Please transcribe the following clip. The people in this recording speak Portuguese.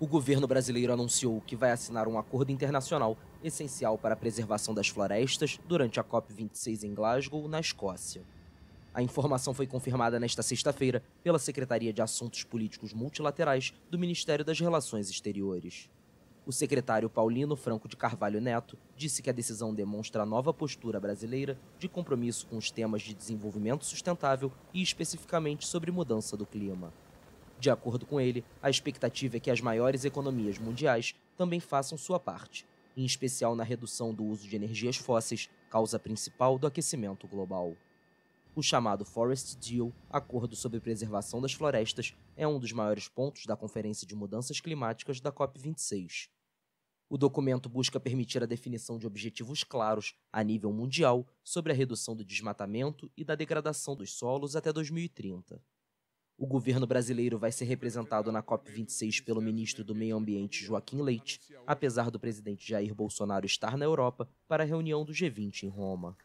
o governo brasileiro anunciou que vai assinar um acordo internacional essencial para a preservação das florestas durante a COP26 em Glasgow, na Escócia. A informação foi confirmada nesta sexta-feira pela Secretaria de Assuntos Políticos Multilaterais do Ministério das Relações Exteriores. O secretário Paulino Franco de Carvalho Neto disse que a decisão demonstra a nova postura brasileira de compromisso com os temas de desenvolvimento sustentável e especificamente sobre mudança do clima. De acordo com ele, a expectativa é que as maiores economias mundiais também façam sua parte, em especial na redução do uso de energias fósseis, causa principal do aquecimento global. O chamado Forest Deal, Acordo sobre Preservação das Florestas, é um dos maiores pontos da Conferência de Mudanças Climáticas da COP26. O documento busca permitir a definição de objetivos claros, a nível mundial, sobre a redução do desmatamento e da degradação dos solos até 2030. O governo brasileiro vai ser representado na COP26 pelo ministro do Meio Ambiente Joaquim Leite, apesar do presidente Jair Bolsonaro estar na Europa para a reunião do G20 em Roma.